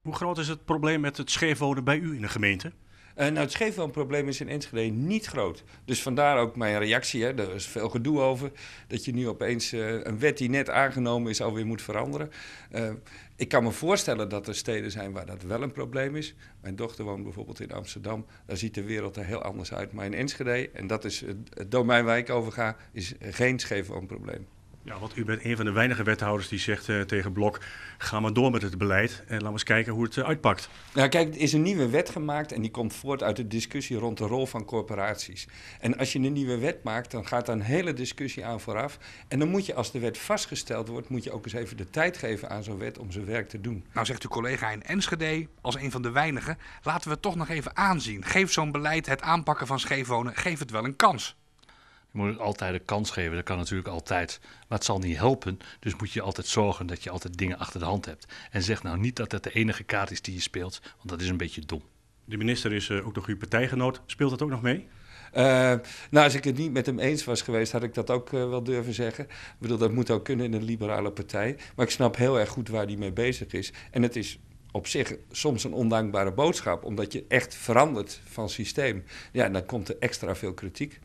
Hoe groot is het probleem met het scheefwonen bij u in de gemeente? Uh, nou, het scheefwoonprobleem is in Enschede niet groot. Dus vandaar ook mijn reactie. Hè. Er is veel gedoe over. Dat je nu opeens eh, een wet die net aangenomen is alweer moet veranderen. Eh, ik kan me voorstellen dat er steden zijn waar dat wel een probleem is. Mijn dochter woont bijvoorbeeld in Amsterdam. Daar ziet de wereld er heel anders uit. Maar in Enschede, en dat is het, domein waar ik over ga, is geen scheefwoonprobleem. Ja, want u bent een van de weinige wethouders die zegt eh, tegen Blok: ga maar door met het beleid en laten we eens kijken hoe het eh, uitpakt. Ja, nou, kijk, er is een nieuwe wet gemaakt en die komt voort uit de discussie rond de rol van corporaties. En als je een nieuwe wet maakt, dan gaat daar een hele discussie aan vooraf. En dan moet je, als de wet vastgesteld wordt, moet je ook eens even de tijd geven aan zo'n wet om zijn werk te doen. Nou, zegt uw collega in Enschede, als een van de weinigen, laten we het toch nog even aanzien. Geef zo'n beleid, het aanpakken van scheefwonen, geef het wel een kans. Je moet altijd een kans geven, dat kan natuurlijk altijd. Maar het zal niet helpen, dus moet je altijd zorgen dat je altijd dingen achter de hand hebt. En zeg nou niet dat dat de enige kaart is die je speelt, want dat is een beetje dom. De minister is eh, ook nog uw partijgenoot. Speelt dat ook nog mee? Eh, nou, als ik het niet met hem eens was geweest, had ik dat ook eh, wel durven zeggen. Ik bedoel, dat moet ook kunnen in een liberale partij. Maar ik snap heel erg goed waar hij mee bezig is. En het is op zich soms een ondankbare boodschap, omdat je echt verandert van systeem. Ja, en dan komt er extra veel kritiek.